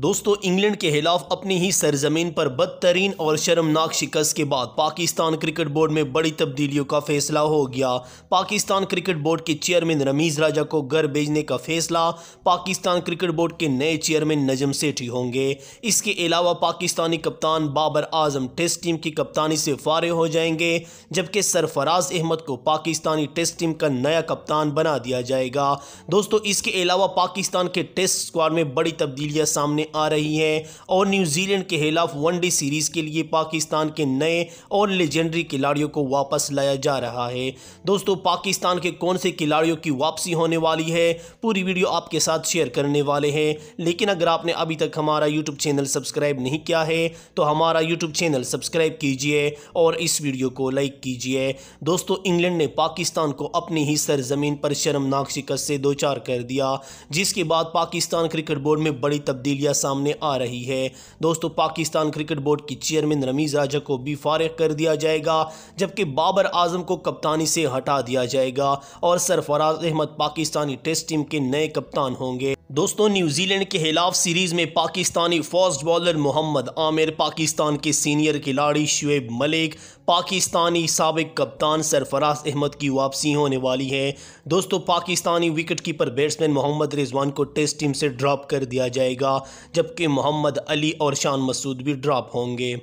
दोस्तों इंग्लैंड के खिलाफ अपनी ही सरजमीन पर बदतरीन और शर्मनाक शिकस्त के बाद पाकिस्तान क्रिकेट बोर्ड में बड़ी तब्दीलियों का फैसला हो गया पाकिस्तान क्रिकेट बोर्ड के चेयरमैन रमीज़ राजा को घर भेजने का फैसला पाकिस्तान क्रिकेट बोर्ड के नए चेयरमैन नजम सेठी होंगे इसके अलावा पाकिस्तानी कप्तान बाबर आजम टेस्ट टीम की कप्तानी से फारे हो जाएंगे जबकि सरफराज अहमद को पाकिस्तानी टेस्ट टीम का नया कप्तान बना दिया जाएगा दोस्तों इसके अलावा पाकिस्तान के टेस्ट स्क्वाड में बड़ी तब्दीलियाँ सामने में आ रही है और न्यूजीलैंड के खिलाफ वनडे सीरीज़ के लिए पाकिस्तान के नए और लेजेंडरी खिलाड़ियों को वापस लाया जा रहा है दोस्तों पाकिस्तान के कौन से खिलाड़ियों की वापसी होने वाली है पूरी वीडियो आपके साथ शेयर करने वाले हैं लेकिन अगर आपने अभी तक हमारा यूट्यूब चैनल सब्सक्राइब नहीं किया है तो हमारा यूट्यूब चैनल सब्सक्राइब कीजिए और इस वीडियो को लाइक कीजिए दोस्तों इंग्लैंड ने पाकिस्तान को अपनी ही सरजमीन पर शर्मनाक शिकस्त से दो चार कर दिया जिसके बाद पाकिस्तान क्रिकेट बोर्ड में बड़ी तब्दीलियां वजह सामने आ रही है दोस्तों पाकिस्तान क्रिकेट बोर्ड की चेयरमैन रमीज़ राजा को भी फारग कर दिया जाएगा जबकि बाबर आजम को कप्तानी से हटा दिया जाएगा और सरफराज अहमद पाकिस्तानी टेस्ट टीम के नए कप्तान होंगे दोस्तों न्यूजीलैंड के खिलाफ सीरीज़ में पाकिस्तानी फास्ट बॉलर मोहम्मद आमिर पाकिस्तान के सीनियर खिलाड़ी शुएब मलिक पाकिस्तानी सबक कप्तान सरफराज अहमद की वापसी होने वाली है दोस्तों Pakistani wicket keeper batsman Mohammad Rizwan को टेस्ट टीम से ड्रॉप कर दिया जाएगा जबकि मोहम्मद अली और शान मसूद भी ड्रॉप होंगे